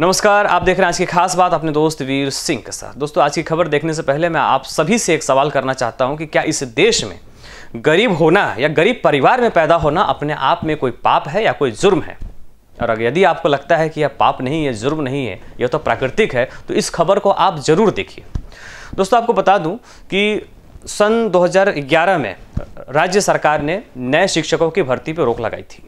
नमस्कार आप देख रहे हैं आज की खास बात अपने दोस्त वीर सिंह के साथ दोस्तों आज की खबर देखने से पहले मैं आप सभी से एक सवाल करना चाहता हूं कि क्या इस देश में गरीब होना या गरीब परिवार में पैदा होना अपने आप में कोई पाप है या कोई जुर्म है और अगर यदि आपको लगता है कि यह पाप नहीं है जुर्म नहीं है यह तो प्राकृतिक है तो इस खबर को आप ज़रूर देखिए दोस्तों आपको बता दूँ कि सन 2011 में राज्य सरकार ने नए शिक्षकों की भर्ती पर रोक लगाई थी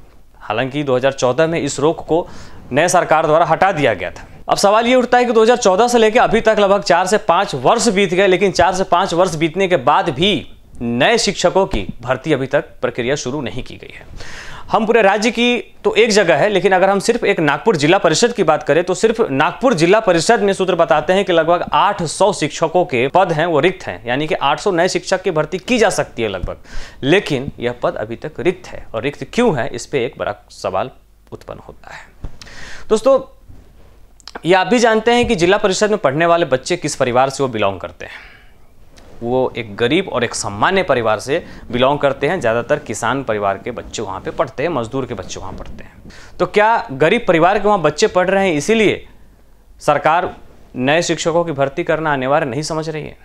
हालांकि 2014 में इस रोक को नए सरकार द्वारा हटा दिया गया था अब सवाल ये उठता है कि 2014 से लेकर अभी तक लगभग चार से पाँच वर्ष बीत गए लेकिन चार से पाँच वर्ष बीतने के बाद भी नए शिक्षकों की भर्ती अभी तक प्रक्रिया शुरू नहीं की गई है हम पूरे राज्य की तो एक जगह है लेकिन अगर हम सिर्फ एक नागपुर जिला परिषद की बात करें तो सिर्फ नागपुर जिला परिषद में सूत्र बताते हैं कि लगभग 800 शिक्षकों के पद हैं वो रिक्त हैं यानी कि 800 नए शिक्षक की भर्ती की जा सकती है लगभग लेकिन यह पद अभी तक रिक्त है और रिक्त क्यों है इस पर एक बड़ा सवाल उत्पन्न होता है दोस्तों ये आप भी जानते हैं कि जिला परिषद में पढ़ने वाले बच्चे किस परिवार से वो बिलोंग करते हैं वो एक गरीब और एक सामान्य परिवार से बिलोंग करते हैं ज़्यादातर किसान परिवार के बच्चे वहाँ पे पढ़ते हैं मजदूर के बच्चे वहाँ पढ़ते हैं तो क्या गरीब परिवार के वहाँ बच्चे पढ़ रहे हैं इसीलिए सरकार नए शिक्षकों की भर्ती करना अनिवार्य नहीं समझ रही है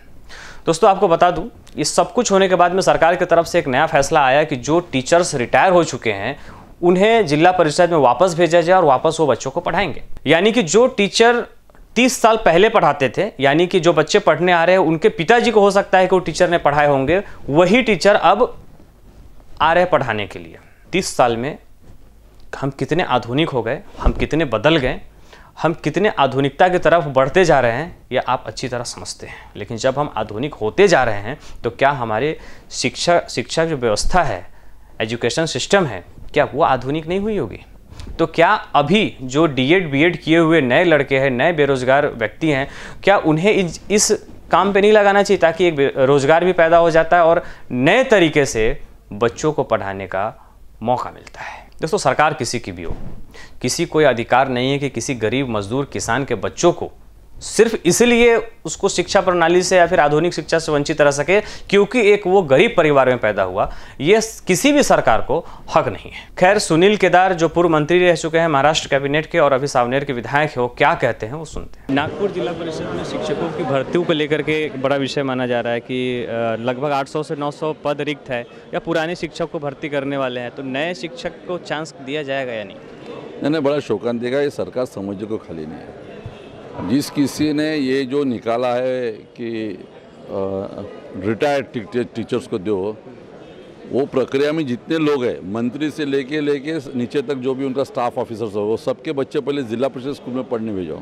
दोस्तों आपको बता दूं ये सब कुछ होने के बाद में सरकार की तरफ से एक नया फैसला आया कि जो टीचर्स रिटायर हो चुके हैं उन्हें जिला परिषद में वापस भेजा जाए और वापस वो बच्चों को पढ़ाएंगे यानी कि जो टीचर तीस साल पहले पढ़ाते थे यानी कि जो बच्चे पढ़ने आ रहे हैं उनके पिताजी को हो सकता है कि वो टीचर ने पढ़ाए होंगे वही टीचर अब आ रहे पढ़ाने के लिए तीस साल में हम कितने आधुनिक हो गए हम कितने बदल गए हम कितने आधुनिकता की तरफ बढ़ते जा रहे हैं यह आप अच्छी तरह समझते हैं लेकिन जब हम आधुनिक होते जा रहे हैं तो क्या हमारे शिक्षा शिक्षा जो व्यवस्था है एजुकेशन सिस्टम है क्या वो आधुनिक नहीं हुई होगी तो क्या अभी जो डीएड बीएड किए हुए नए लड़के हैं नए बेरोजगार व्यक्ति हैं क्या उन्हें इस काम पे नहीं लगाना चाहिए ताकि एक रोज़गार भी पैदा हो जाता है और नए तरीके से बच्चों को पढ़ाने का मौका मिलता है दोस्तों सरकार किसी की भी हो किसी कोई अधिकार नहीं है कि किसी गरीब मजदूर किसान के बच्चों को सिर्फ इसलिए उसको शिक्षा प्रणाली से या फिर आधुनिक शिक्षा से वंचित रह सके क्योंकि एक वो गरीब परिवार में पैदा हुआ ये किसी भी सरकार को हक नहीं है खैर सुनील केदार जो पूर्व मंत्री रह चुके हैं महाराष्ट्र कैबिनेट के और अभी सावनेर के विधायक है वो क्या कहते हैं वो सुनते हैं नागपुर जिला परिषद में शिक्षकों की भर्ती को लेकर के एक बड़ा विषय माना जा रहा है कि लगभग आठ से नौ पद रिक्त है या पुराने शिक्षक को भर्ती करने वाले हैं तो नए शिक्षक को चांस दिया जाएगा या नहीं नहीं बड़ा शोकान देगा ये सरकार समझ को खाली नहीं है जिस किसी ने ये जो निकाला है कि रिटायर्ड टीचर्स को दो वो प्रक्रिया में जितने लोग हैं मंत्री से लेके लेके नीचे तक जो भी उनका स्टाफ ऑफिसर्स हो वो सबके बच्चे पहले ज़िला परिषद स्कूल में पढ़ने भेजो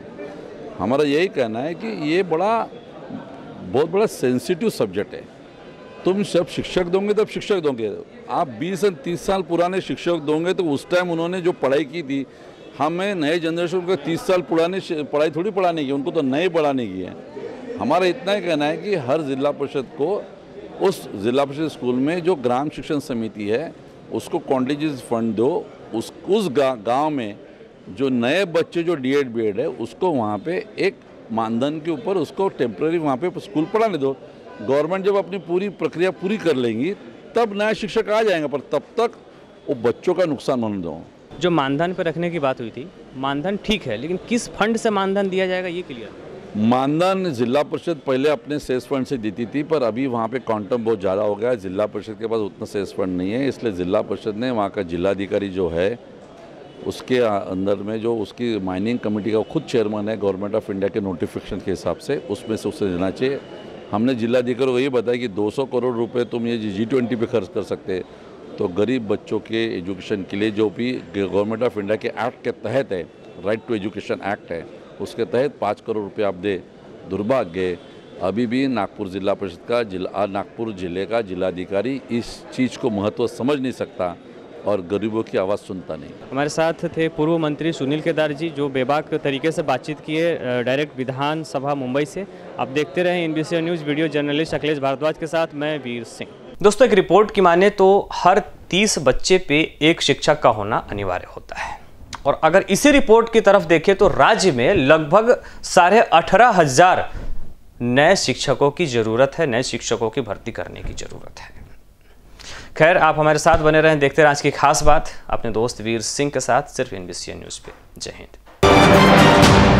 हमारा यही कहना है कि ये बड़ा बहुत बड़ा सेंसिटिव सब्जेक्ट है तुम जब शिक्षक दोगे तब शिक्षक दोगे आप 20 से 30 साल पुराने शिक्षक दोगे तो उस टाइम उन्होंने जो पढ़ाई की थी हमें नए जनरेशन को तीस साल पुरानी पढ़ाई थोड़ी पढ़ाने की उनको तो नए पढ़ाने की है हमारा इतना ही कहना है कि हर ज़िला परिषद को उस ज़िला परिषद स्कूल में जो ग्राम शिक्षण समिति है उसको कॉन्टिजेंस फंड दो उस उस गांव में जो नए बच्चे जो डी एड बी एड है उसको वहाँ पे एक मानधन के ऊपर उसको टेम्प्रेरी वहाँ पे स्कूल पढ़ाने दो गवर्नमेंट जब अपनी पूरी प्रक्रिया पूरी कर लेंगी तब नया शिक्षक आ जाएंगे पर तब तक वो बच्चों का नुकसान होने दो जो मानधन पर रखने की बात हुई थी मानधन ठीक है लेकिन किस फंड से मानधन दिया जाएगा ये क्लियर मानधन जिला परिषद पहले अपने सेस फंड से देती थी पर अभी वहाँ पे क्वांटम बहुत ज़्यादा हो गया है जिला परिषद के पास उतना सेस फंड नहीं है इसलिए जिला परिषद ने वहाँ का जिलाधिकारी जो है उसके अंदर में जो उसकी माइनिंग कमेटी का खुद चेयरमैन है गवर्नमेंट ऑफ इंडिया के नोटिफिकेशन के हिसाब से उसमें से उसे देना चाहिए हमने जिलाधिकारी को ये बताया कि दो करोड़ रुपये तुम ये जी ट्वेंटी पे खर्च कर सकते हैं तो गरीब बच्चों के एजुकेशन के लिए जो भी गवर्नमेंट ऑफ इंडिया के एक्ट के तहत है राइट टू एजुकेशन एक्ट है उसके तहत पाँच करोड़ रुपये आप दे दुर्भाग्य अभी भी नागपुर जिला परिषद का जिला नागपुर जिले का जिलाधिकारी इस चीज़ को महत्व समझ नहीं सकता और गरीबों की आवाज़ सुनता नहीं हमारे साथ थे पूर्व मंत्री सुनील केदार जी जो बेबाक तरीके से बातचीत किए डायरेक्ट विधानसभा मुंबई से आप देखते रहें N news video journalist Akhilesh Bhardwaj के साथ मैं वीर सिंह दोस्तों एक रिपोर्ट की माने तो हर तीस बच्चे पे एक शिक्षक का होना अनिवार्य होता है और अगर इसी रिपोर्ट की तरफ देखें तो राज्य में लगभग साढ़े अठारह हजार नए शिक्षकों की ज़रूरत है नए शिक्षकों की भर्ती करने की ज़रूरत है खैर आप हमारे साथ बने रहें देखते रहें आज की खास बात अपने दोस्त वीर सिंह के साथ सिर्फ एनबीसी न्यूज़ पे जय हिंद